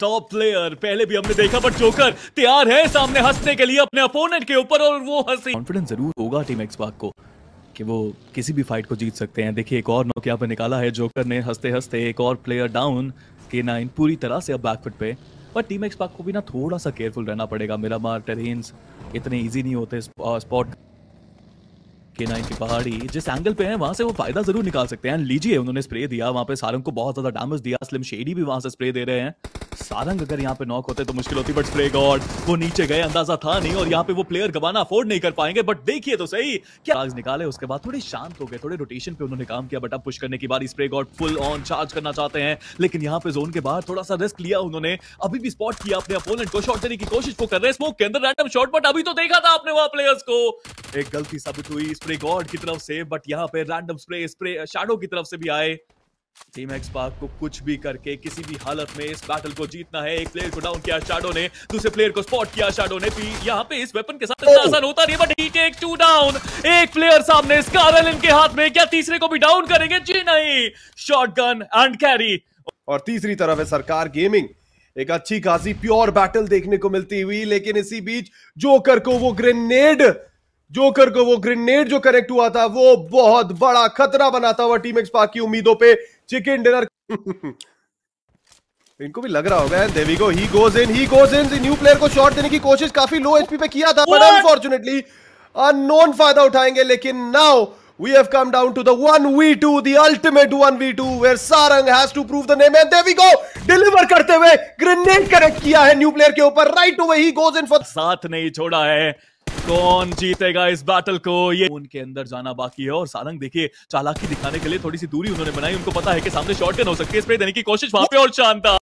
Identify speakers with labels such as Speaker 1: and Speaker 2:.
Speaker 1: Top player पहले भी हमने देखा बट जोकर तैयार है सामने हंसने के लिए अपने अपोनेंट के ऊपर और वो हंसे कॉन्फिडेंस जरूर होगा टीम एक्स बाग को कि वो किसी भी फाइट को जीत सकते हैं देखिए एक और नौके पर निकाला है जोकर ने हंसते हंसते एक और प्लेयर डाउन के नाइन पूरी तरह से अब बैकफुट पे पर टीम एक्सपाक को भी ना थोड़ा सा केयरफुल रहना पड़ेगा मेरा मार टेरेन्स इतने इजी नहीं होते स्पॉट के नाइन की पहाड़ी जिस एंगल पे है वहां से वो फायदा जरूर निकाल सकते हैं लीजिए उन्होंने स्प्रे दिया वहां पे सारंग को बहुत ज्यादा डैमेज दिया स्लिम शेडी भी वहां से स्प्रे दे रहे हैं सारंग अगर यहाँ पे नॉक होते तो मुश्किल होती बट स्प्रे गॉड वो नीचे गए अंदाजा था नहीं और यहाँ पे वो प्लेयर गवाना अफोर्ड नहीं कर पाएंगे बट देखिए तो सही क्या आग निकाले उसके बाद थोड़े शांत हो गए थोड़े रोटेशन पे उन्होंने काम किया बट अब पुश करने की बारी spray god full on charge करना चाहते हैं लेकिन यहाँ पे जोन के बाहर थोड़ा सा रिस्क लिया उन्होंने अभी भी स्पॉट किया अपने अपोनेंट को शॉर्ट देने की कोशिश वो कर रहे स्मोक के अंदर रैंडम शॉर्ट बट अभी तो देखा था आपने वहां प्लेयर्स को एक गलती साबित हुई स्प्रे गॉड की तरफ से बट यहाँ पे रैंडम स्प्रे स्प्रे शैडो की तरफ से भी आए टीम एक्स पार्क को कुछ भी करके किसी भी हालत में इस बैटल को जीतना है एक प्लेयर को डाउन किया शाडो ने दूसरे प्लेयर को स्पॉट किया शाडो ने भी यहाँ पे इस वेपन के साथ oh. इतना आसान होता नहीं but he take two down एक प्लेयर सामने स्कारल इनके हाथ में क्या तीसरे को भी डाउन करेंगे जी नहीं गन एंड कैरी
Speaker 2: और तीसरी तरफ है सरकार गेमिंग एक अच्छी खासी प्योर बैटल देखने को मिलती हुई लेकिन इसी बीच जोकर को वो ग्रेनेड जोकर को वो ग्रेनेड जो कनेक्ट हुआ था वो बहुत बड़ा खतरा बनाता हुआ टीम एक्सपा की उम्मीदों पे चिकन डिनर इनको भी लग रहा होगा देवी को he goes in he goes in new player को शॉट देने की कोशिश काफी लो एचपी पे किया था बट अनफॉर्चुनेटली अनोन फायदा उठाएंगे लेकिन now we have come down to the one v two the ultimate one v two where Sarang has to prove the name and Devi को डिलीवर करते हुए
Speaker 1: ग्रेनेड कनेक्ट किया है न्यू प्लेयर के ऊपर right to way he goes in for साथ नहीं छोड़ा है कौन जीतेगा इस बैटल को ये उनके अंदर जाना बाकी है और सारंग देखिए चालाकी दिखाने के लिए थोड़ी सी दूरी उन्होंने बनाई उनको पता है कि सामने शॉर्टकट हो सकती है स्प्रे देने की कोशिश वहां पे और शांता